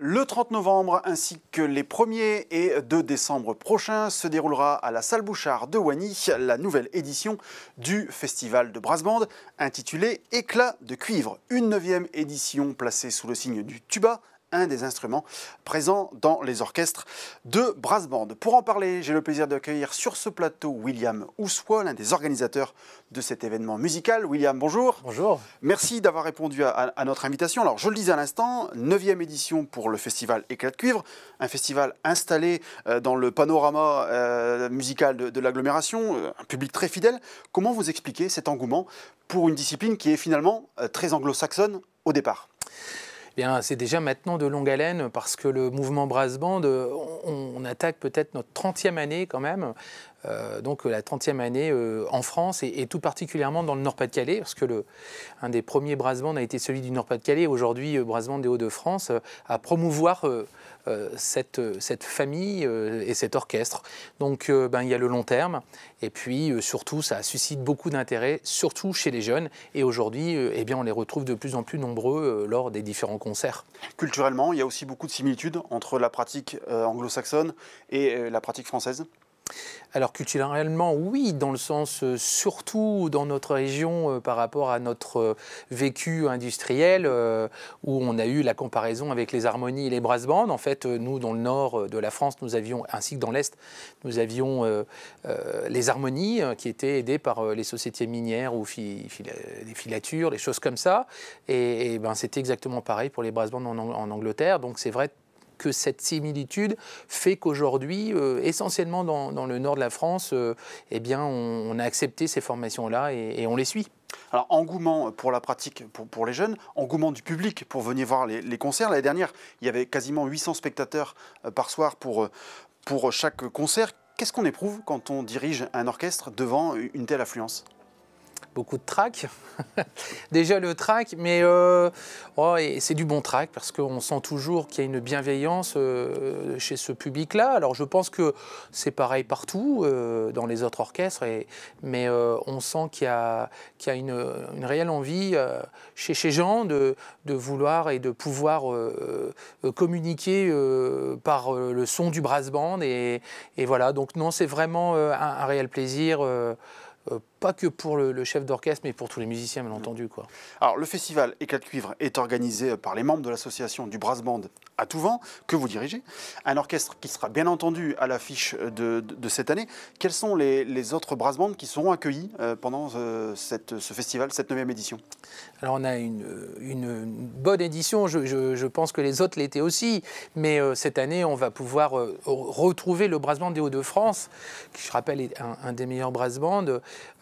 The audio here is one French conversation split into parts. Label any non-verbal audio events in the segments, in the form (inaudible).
Le 30 novembre ainsi que les 1er et 2 décembre prochains se déroulera à la salle Bouchard de Wany la nouvelle édition du festival de brassband intitulé Éclat de cuivre, une neuvième édition placée sous le signe du tuba un des instruments présents dans les orchestres de brass band. Pour en parler, j'ai le plaisir d'accueillir sur ce plateau William Ouswall, l'un des organisateurs de cet événement musical. William, bonjour. Bonjour. Merci d'avoir répondu à, notre invitation. Alors, je le disais à l'instant, 9e édition pour le festival Éclat de Cuivre, un festival installé euh, dans le panorama euh, musical de, l'agglomération, euh, un public très fidèle. Comment vous expliquez cet engouement pour une discipline qui est finalement très anglo-saxonne au départ c'est déjà maintenant de longue haleine parce que le mouvement brass band, euh, on, attaque peut-être notre 30e année quand même. Euh, donc euh, la 30e année en France et, tout particulièrement dans le Nord-Pas-de-Calais, parce que le, un des premiers brass a été celui du Nord-Pas-de-Calais, aujourd'hui euh, des Hauts-de-France, à promouvoir euh, euh, cette, famille euh, et cet orchestre. Donc ben, il y a le long terme et puis surtout ça suscite beaucoup d'intérêt, surtout chez les jeunes. Et aujourd'hui, eh bien, on les retrouve de plus en plus nombreux lors des différents concerts. Culturellement, il y a aussi beaucoup de similitudes entre la pratique anglo-saxonne et la pratique française alors culturellement, oui, dans le sens euh, surtout dans notre région euh, par rapport à notre euh, vécu industriel, où on a eu la comparaison avec les harmonies et les brass bandes En fait, nous, dans le nord de la France, nous avions, ainsi que dans l'est, nous avions les harmonies qui étaient aidées par les sociétés minières ou les filatures, les choses comme ça. Et, ben, c'était exactement pareil pour les brass bandes en Angleterre. Donc c'est vrai que cette similitude fait qu'aujourd'hui, euh, essentiellement dans, le nord de la France, euh, eh bien, on, a accepté ces formations-là et, on les suit. Alors, engouement pour la pratique pour, les jeunes, engouement du public pour venir voir les, concerts. L'année dernière, il y avait quasiment 800 spectateurs euh, par soir pour, pour chaque concert. Qu'est-ce qu'on éprouve quand on dirige un orchestre devant une telle affluence beaucoup de trac, (laughs) Déjà le trac, mais euh, oh, c'est du bon track parce qu'on sent toujours qu'il y a une bienveillance euh, chez ce public-là. Alors je pense que c'est pareil partout euh, dans les autres orchestres, et, mais on sent qu'il y a, une, réelle envie chez, chez gens de, vouloir et de pouvoir communiquer par le son du brass band. Et, voilà, donc non, c'est vraiment un, un, réel plaisir pas que pour le, chef d'orchestre, mais pour tous les musiciens, bien entendu. Quoi. Alors, le festival Éclat de cuivre est organisé par les membres de l'association du Brass Band à tout vent, que vous dirigez. Un orchestre qui sera bien entendu à l'affiche de, cette année. Quels sont les, autres brasse bands qui seront accueillis euh, pendant euh, ce festival, cette 9 édition Alors, on a une, bonne édition. Je, pense que les autres l'étaient aussi. Mais euh, cette année, on va pouvoir retrouver le brass band des Hauts-de-France, qui, je rappelle, est un, des meilleurs brass bands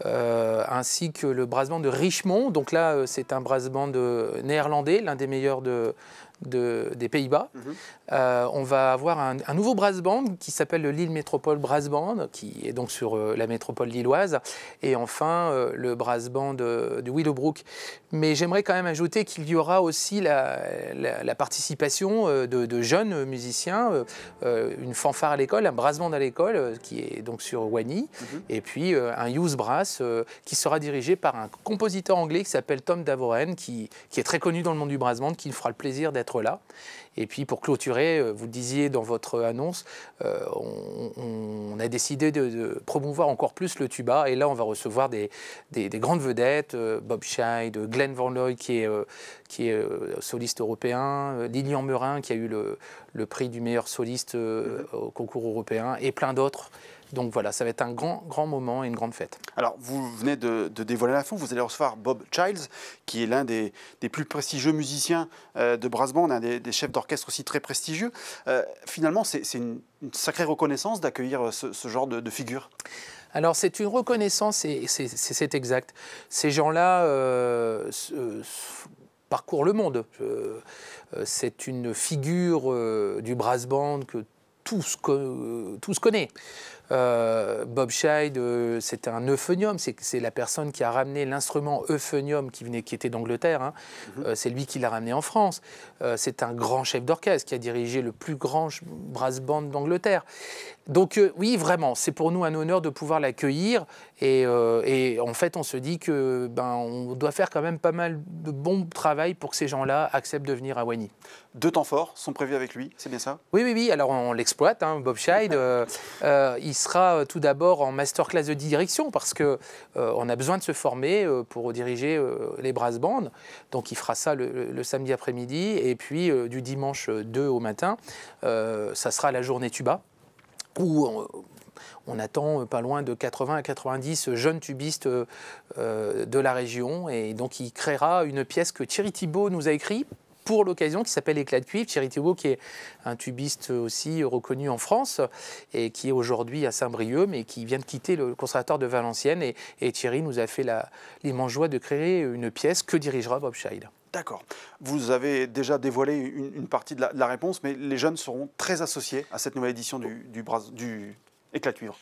euh, ainsi que le brasement de Richmond. Donc là, euh, c'est un brasement euh, néerlandais, l'un des meilleurs de, des Pays-Bas. Mhm. Euh, on va avoir un, nouveau brass band qui s'appelle le Lille Métropole Brass Band, qui est donc sur euh, la métropole lilloise. Et enfin, euh, le brass band de Willowbrook. Mais j'aimerais quand même ajouter qu'il y aura aussi la, participation de, jeunes musiciens, une fanfare à l'école, un brass band à l'école, qui est donc sur Wany mhm. et puis un youth brass qui sera dirigé par un compositeur anglais qui s'appelle Tom Davoren, qui, qui est très connu dans le monde du brass band, qui nous fera le plaisir d'être là Et puis pour clôturer, euh, vous le disiez dans votre annonce, euh, on, a décidé de, promouvoir encore plus le tuba. Et là, on va recevoir des, grandes vedettes, euh, Bob Scheid, Glenn Van Loy, qui est, qui est soliste européen, Lilian Meurin, qui a eu le, le prix du meilleur soliste euh, mhm. au concours européen et plein d'autres. Donc voilà, ça va être un grand, grand moment et une grande fête. Alors, vous venez de, dévoiler la fond. Vous allez recevoir Bob Childs, qui est l'un des, plus prestigieux musiciens euh, de brass band, un des, chefs d'orchestre aussi très prestigieux. Euh, finalement, c'est une, sacrée reconnaissance d'accueillir ce, genre de, figure. Alors c'est une reconnaissance, et c'est exact. Ces gens-là euh, parcourt le monde. Euh, c'est une figure euh, du brass band que tout se connaît. Euh, Bob Scheid, euh, c'est c'était un euphonium, c'est la personne qui a ramené l'instrument euphonium qui, venait, qui était d'Angleterre, hein. mhm. euh, c'est lui qui l'a ramené en France. c'est un grand chef d'orchestre qui a dirigé le plus grand brass band d'Angleterre. Donc oui, vraiment, c'est pour nous un honneur de pouvoir l'accueillir et, et, en fait on se dit que ben, on doit faire quand même pas mal de bon travail pour que ces gens-là acceptent de venir à Wany. Deux temps forts sont prévus avec lui, c'est bien ça Oui, oui, oui, alors on l'explique Hein, Bob Scheid, euh, euh, il sera euh, tout d'abord en masterclass de direction parce qu'on on a besoin de se former pour diriger les brass bands. Donc il fera ça le, samedi après-midi et puis du dimanche 2 au matin, ça sera la journée tuba où on, on attend pas loin de 80 à 90 jeunes tubistes de la région. Et donc, il créera une pièce que Thierry Thibault nous a écrite, pour l'occasion qui s'appelle Éclat de cuivre. Thierry Thibault, qui est un tubiste aussi reconnu en France et qui est aujourd'hui à Saint-Brieuc, mais qui vient de quitter le conservatoire de Valenciennes. Et, Thierry nous a fait l'immense joie de créer une pièce que dirigera Bob Scheid. D'accord. Vous avez déjà dévoilé une, partie de la, réponse, mais les jeunes seront très associés à cette nouvelle édition du, du, du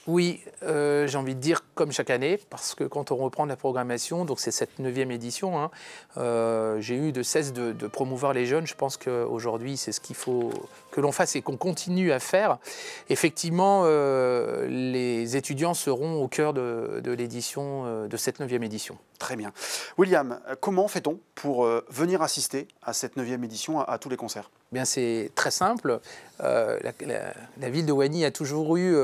oui, euh, j'ai envie de dire comme chaque année, parce que quand on reprend la programmation, donc c'est cette neuvième édition, hein, euh, j'ai eu de cesse de, promouvoir les jeunes. Je pense qu'aujourd'hui, c'est ce qu'il faut que l'on fasse et qu'on continue à faire. Effectivement, euh, les étudiants seront au cœur de, l'édition, de cette neuvième édition. Très bien. William, comment fait-on pour venir assister à cette neuvième édition, à, tous les concerts Bien, c'est très simple. la, ville de Wany a toujours eu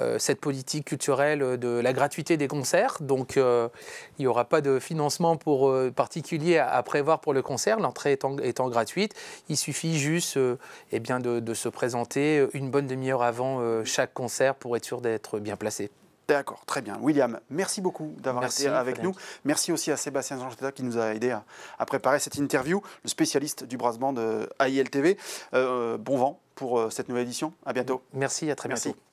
euh, cette politique culturelle de la gratuité des concerts. Donc, euh, il n'y aura pas de financement pour, euh, particulier à, prévoir pour le concert, l'entrée étant, gratuite. Il suffit juste et eh bien de, se présenter une bonne demi-heure avant chaque concert pour être sûr d'être bien placé. D'accord, très bien. William, merci beaucoup d'avoir été avec nous. Merci aussi à Sébastien Jean qui nous a aidé à, préparer cette interview, le spécialiste du brassement de AIL TV. bon vent pour cette nouvelle édition. À bientôt. Merci, à très bientôt. Merci.